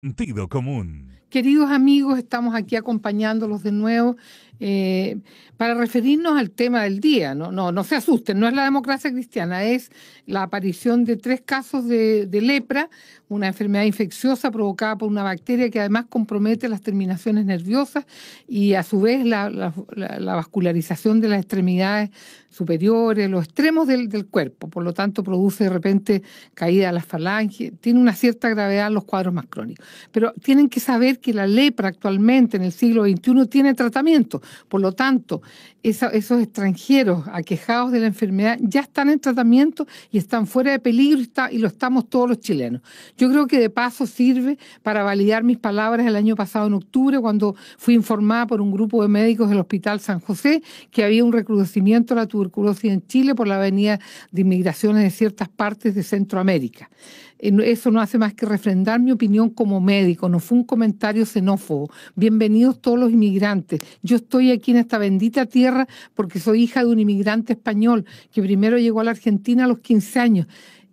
Sentido común. Queridos amigos, estamos aquí acompañándolos de nuevo eh, para referirnos al tema del día. No, no, no se asusten, no es la democracia cristiana, es la aparición de tres casos de, lepra, una enfermedad infecciosa provocada por una bacteria que además compromete las terminaciones nerviosas y a su vez la, vascularización de las extremidades superiores, los extremos del, del, cuerpo. Por lo tanto, produce de repente caída de las falanges, tiene una cierta gravedad los cuadros más crónicos pero tienen que saber que la lepra actualmente en el siglo XXI tiene tratamiento. Por lo tanto, esos extranjeros aquejados de la enfermedad ya están en tratamiento y están fuera de peligro y, lo estamos todos los chilenos. Yo creo que de paso sirve para validar mis palabras el año pasado en octubre cuando fui informada por un grupo de médicos del Hospital San José que había un recrudecimiento de la tuberculosis en Chile por la venida de inmigraciones de ciertas partes de Centroamérica. Eh, eso no hace más que refrendar mi opinión como médico, no fue un comentario xenófobo. Bienvenidos todos los inmigrantes. Yo estoy aquí en esta bendita tierra porque soy hija de un inmigrante español que primero llegó a la Argentina a los 15 años.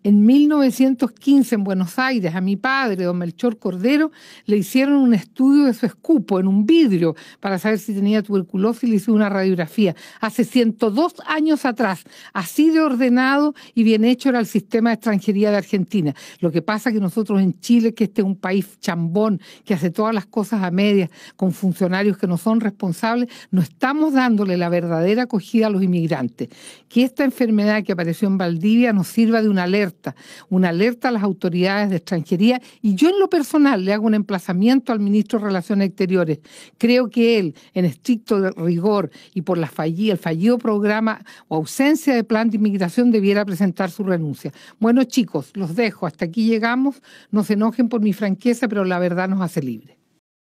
En 1915 en Buenos Aires a mi padre, don Melchor Cordero, le hicieron un estudio de su escupo en un vidrio para saber si tenía tuberculosis y le hizo una radiografía. Hace 102 años atrás, así de ordenado y bien hecho era el sistema de extranjería de Argentina. Lo que pasa que nosotros en Chile, que este es un país chambón, que hace todas las cosas a medias, con funcionarios que no son responsables, no estamos dándole la verdadera acogida a los inmigrantes. Que esta enfermedad que apareció en Valdivia nos sirva de una alerta una alerta a las autoridades de extranjería y yo en lo personal le hago un emplazamiento al ministro de Relaciones Exteriores. Creo que él, en estricto rigor y por la fallida, el fallido programa o ausencia de plan de inmigración, debiera presentar su renuncia. Bueno chicos, los dejo, hasta aquí llegamos, no se enojen por mi franqueza, pero la verdad nos hace libre